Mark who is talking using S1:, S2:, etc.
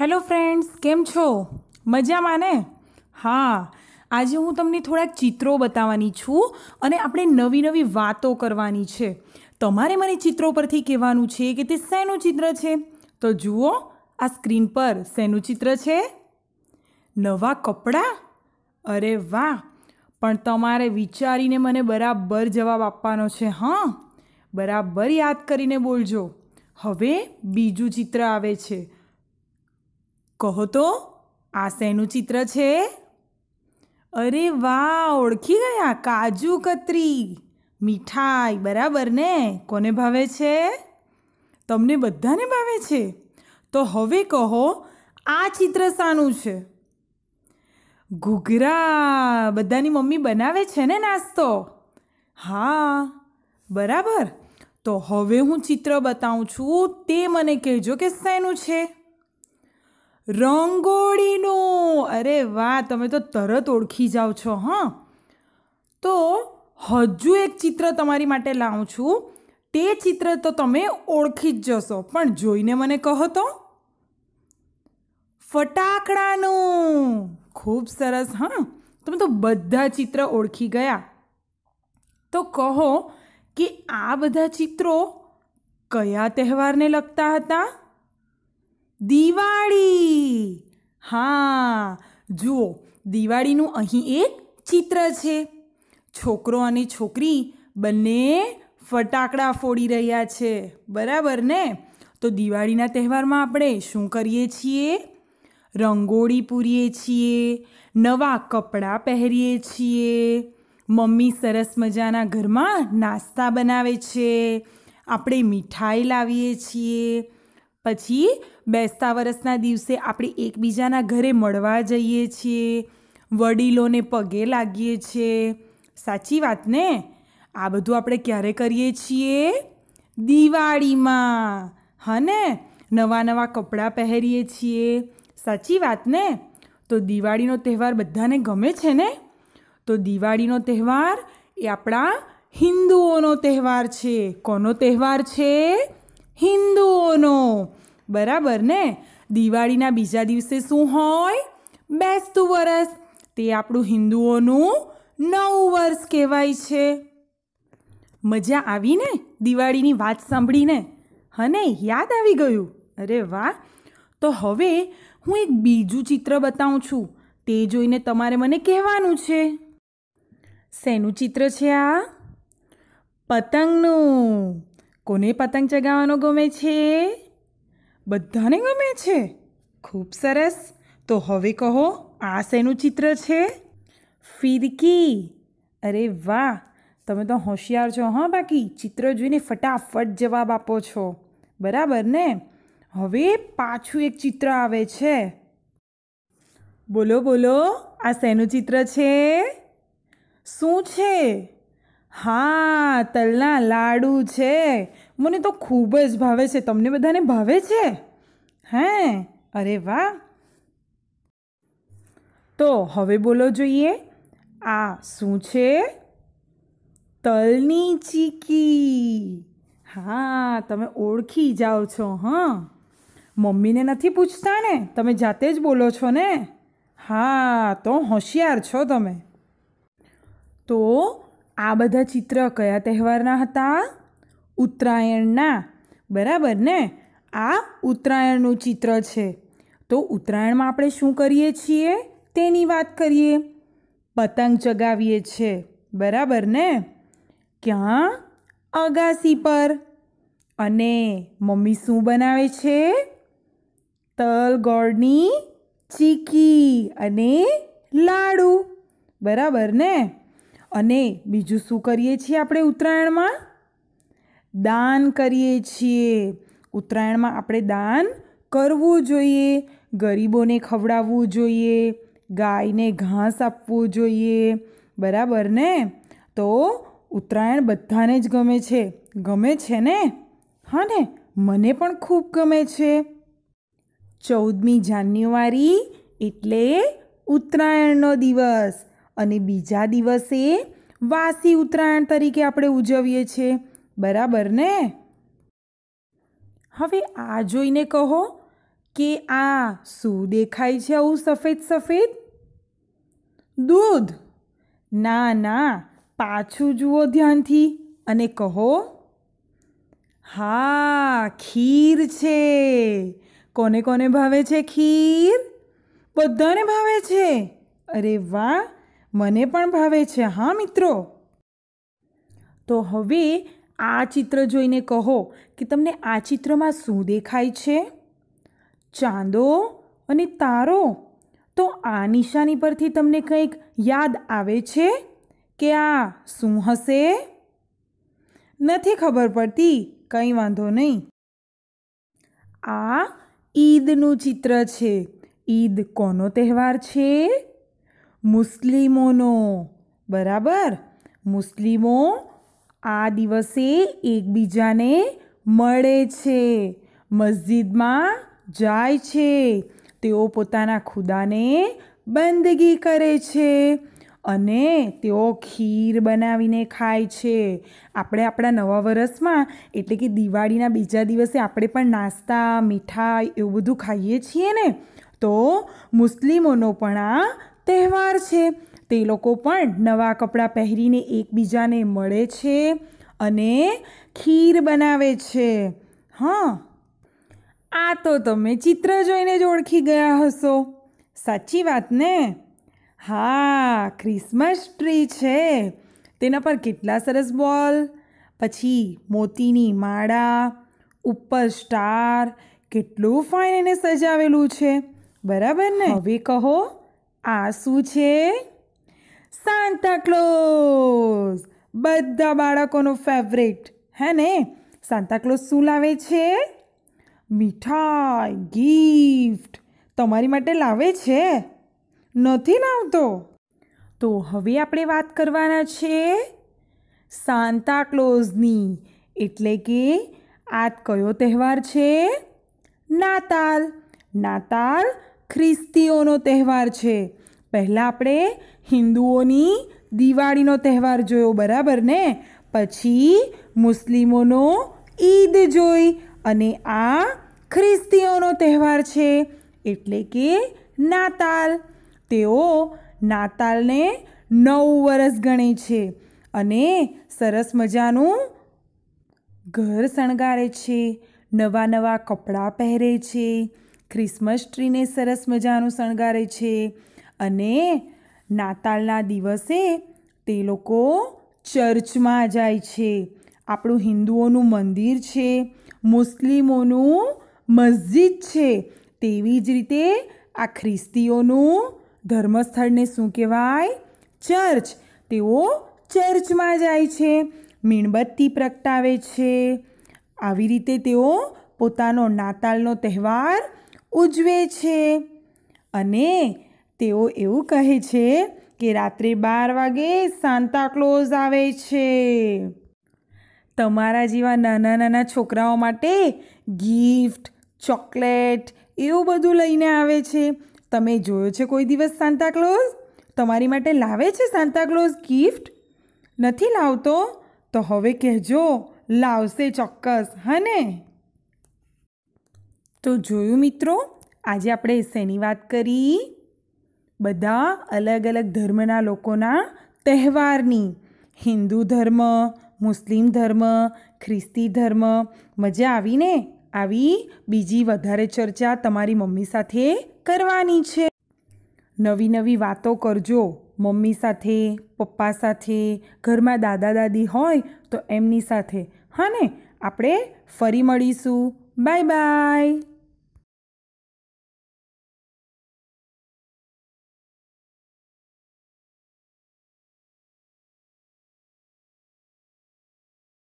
S1: hello friends કેમ છો મજામાં ને હા આજે હું તમને થોડાક ચિત્રો બતાવવાની છું અને આપણે નવી નવી વાતો કરવાની છે તમારે મને ચિત્રો પરથી કહેવાનું છે કે તે શેનું ચિત્ર છે તો જુઓ આ સ્ક્રીન પર શેનું ચિત્ર છે નવા કપડાં અરે વાહ પણ તમારે વિચારીને મને બરાબર જવાબ આપવાનો છે હા બરાબર યાદ કરીને બોલજો હવે બીજું ચિત્ર આવે છે કહો તો આ શેનું ચિત્ર છે અરે વાહ ઓળખી ગયા કાજુ કતરી મીઠાઈ બરાબર ને કોને ભાવે છે તમને બધાને ભાવે છે તો હવે કહો આ ચિત્ર શાનું છે ઘૂઘરા બધાની મમ્મી બનાવે છે ને નાસ્તો હા બરાબર તો હવે હું ચિત્ર બતાવું છું તે મને કહેજો કે શેનું છે રંગોળીનો અરે વાહ તમે તો તરત ઓળખી જાઓ છો હં તો હજુ એક ચિત્ર તમારી માટે લાવું છું તે ચિત્ર તો તમે ઓળખી જ જશો પણ જોઈને મને કહો તો ફટાકડાનું ખૂબ સરસ હા તમે તો બધા ચિત્ર ઓળખી ગયા તો કહો કે આ બધા ચિત્રો કયા તહેવારને લગતા હતા દિવાળી હા જુઓ દિવાળીનું અહીં એક ચિત્ર છે છોકરો અને છોકરી બંને ફટાકડા ફોડી રહ્યા છે બરાબર ને તો દિવાળીના તહેવારમાં આપણે શું કરીએ છીએ રંગોળી પૂરીએ છીએ નવા કપડાં પહેરીએ છીએ મમ્મી સરસ મજાના ઘરમાં નાસ્તા બનાવે છે આપણે મીઠાઈ લાવીએ છીએ પછી બેસતા વરસના દિવસે આપણે એકબીજાના ઘરે મળવા જઈએ છીએ વડીલોને પગે લાગીએ છીએ સાચી વાત ને આ બધું આપણે ક્યારે કરીએ છીએ દિવાળીમાં હને ને નવા નવા કપડાં પહેરીએ છીએ સાચી વાત ને તો દિવાળીનો તહેવાર બધાને ગમે છે ને તો દિવાળીનો તહેવાર એ આપણા હિન્દુઓનો તહેવાર છે કોનો તહેવાર છે હિન્દુઓનો બરાબર ને દિવાળીના બીજા દિવસે શું હોય બેસતું વરસ તે આપણું હિન્દુઓનું નવું વર્ષ કહેવાય છે મજા આવીને દિવાળીની વાત સાંભળીને હને યાદ આવી ગયું અરે વાહ તો હવે હું એક બીજું ચિત્ર બતાવું છું તે જોઈને તમારે મને કહેવાનું છે શેનું ચિત્ર છે આ પતંગનું કોને પતંગ ચગાવવાનો ગમે છે બધાને ગમે છે ખૂબ સરસ તો હવે કહો આ શેનું ચિત્ર છે ફિરકી અરે વાહ તમે તો હોશિયાર છો હા બાકી ચિત્ર જોઈને ફટાફટ જવાબ આપો છો બરાબર ને હવે પાછું એક ચિત્ર આવે છે બોલો બોલો આ શેનું ચિત્ર છે શું છે હા તલના લાડુ છે મને તો ખૂબ જ ભાવે છે તમને બધાને ભાવે છે હે અરે વાહ તો હવે બોલો જોઈએ આ શું છે તલની ચીકી હા તમે ઓળખી જાઓ છો હં મમ્મીને નથી પૂછતા ને તમે જાતે જ બોલો છો ને હા તો હોશિયાર છો તમે તો આ બધા ચિત્ર કયા તહેવારના હતા ઉત્તરાયણના બરાબર ને આ ઉત્તરાયણનું ચિત્ર છે તો ઉત્તરાયણમાં આપણે શું કરીએ છીએ તેની વાત કરીએ પતંગ ચગાવીએ છીએ બરાબર ને ક્યાં અગાસી પર અને મમ્મી શું બનાવે છે તલ ગોળની ચીકી અને લાડુ બરાબર ને અને બીજું શું કરીએ છીએ આપણે ઉત્તરાયણમાં દાન કરીએ છીએ ઉત્તરાયણમાં આપણે દાન કરવું જોઈએ ગરીબોને ખવડાવવું જોઈએ ગાયને ઘાસ આપવું જોઈએ બરાબર ને તો ઉત્તરાયણ બધાને જ ગમે છે ગમે છે ને હા ને મને પણ ખૂબ ગમે છે ચૌદમી જાન્યુઆરી એટલે ઉત્તરાયણનો દિવસ અને બીજા દિવસે વાસી ઉત્તરાયણ તરીકે આપણે ઉજવીએ છીએ બરાબર ને હવે આ જોઈને કહો કે આ શું દેખાય છે આવું સફેદ સફેદ દૂધ ના ના પાછું જુઓ ધ્યાનથી અને કહો હા ખીર છે કોને કોને ભાવે છે ખીર બધાને ભાવે છે અરે વાહ મને પણ ભાવે છે હા મિત્રો તો હવે આ ચિત્ર જોઈને કહો કે તમને આ ચિત્રમાં શું દેખાય છે ચાંદો અને તારો તો આ નિશાની પરથી તમને કંઈક યાદ આવે છે કે આ શું હશે નથી ખબર પડતી કંઈ વાંધો નહીં આ ઈદનું ચિત્ર છે ઈદ કોનો તહેવાર છે મુસ્લિમોનો બરાબર મુસ્લિમો આ દિવસે એકબીજાને મળે છે મસ્જિદમાં જાય છે તેઓ પોતાના ખુદાને બંદગી કરે છે અને તેઓ ખીર બનાવીને ખાય છે આપણે આપણા નવા વર્ષમાં એટલે કે દિવાળીના બીજા દિવસે આપણે પણ નાસ્તા મીઠાઈ એવું બધું ખાઈએ છીએ ને તો મુસ્લિમોનો પણ આ તહેવાર છે તે લોકો પણ નવા કપડાં પહેરીને એકબીજાને મળે છે અને ખીર બનાવે છે હા આ તો તમે ચિત્ર જોઈને જ ઓળખી ગયા હશો સાચી વાત ને હા ક્રિસમસ ટ્રી છે તેના પર કેટલા સરસ બોલ પછી મોતીની માળા ઉપર સ્ટાર કેટલું ફાઇન એને સજાવેલું છે બરાબર ને હવે કહો આ શું છે સાન્તા ક્લોઝ બધા બાળકોનો ફેવરેટ હે ને સાન્તા ક્લોઝ શું લાવે છે મીઠાઈ ગિફ્ટ તમારી માટે લાવે છે નથી લાવતો તો હવે આપણે વાત કરવાના છે સાન્તા ક્લોઝની એટલે કે આ કયો તહેવાર છે નાતાલ નાતાલ ખ્રિસ્તીઓનો તહેવાર છે પહેલાં આપણે હિન્દુઓની દિવાળીનો તહેવાર જોયો બરાબર ને પછી મુસ્લિમોનો ઈદ જોઈ અને આ ખ્રિસ્તીઓનો તહેવાર છે એટલે કે નાતાલ તેઓ નાતાલને નવ વર્ષ ગણે છે અને સરસ મજાનું ઘર શણગારે છે નવા નવા કપડાં પહેરે છે ક્રિસમસ ટ્રીને સરસ મજાનું શણગારે છે અને નાતાલના દિવસે તે લોકો ચર્ચમાં જાય છે આપણું હિન્દુઓનું મંદિર છે મુસ્લિમોનું મસ્જિદ છે તેવી જ રીતે આ ખ્રિસ્તીઓનું ધર્મસ્થળને શું કહેવાય ચર્ચ તેઓ ચર્ચમાં જાય છે મીણબત્તી પ્રગટાવે છે આવી રીતે તેઓ પોતાનો નાતાલનો તહેવાર ઉજવે છે અને તેઓ એવું કહે છે કે રાત્રે બાર વાગે સાંતાક્લોઝ આવે છે તમારા જેવા નાના નાના છોકરાઓ માટે ગિફ્ટ ચોકલેટ એવું બધું લઈને આવે છે તમે જોયો છે કોઈ દિવસ સાંતાક્લોઝ તમારી માટે લાવે છે સાંતાક્લોઝ ગિફ્ટ નથી લાવતો તો હવે કહેજો લાવશે ચોક્કસ હને તો જોયું મિત્રો આજે આપણે શેની વાત કરી બધા અલગ અલગ ધર્મના લોકોના તહેવારની હિન્દુ ધર્મ મુસ્લિમ ધર્મ ખ્રિસ્તી ધર્મ મજા આવીને આવી બીજી વધારે ચર્ચા તમારી મમ્મી સાથે કરવાની છે નવી નવી વાતો કરજો મમ્મી સાથે પપ્પા સાથે ઘરમાં દાદા દાદી હોય તો એમની સાથે હા ને આપણે ફરી મળીશું બાય બાય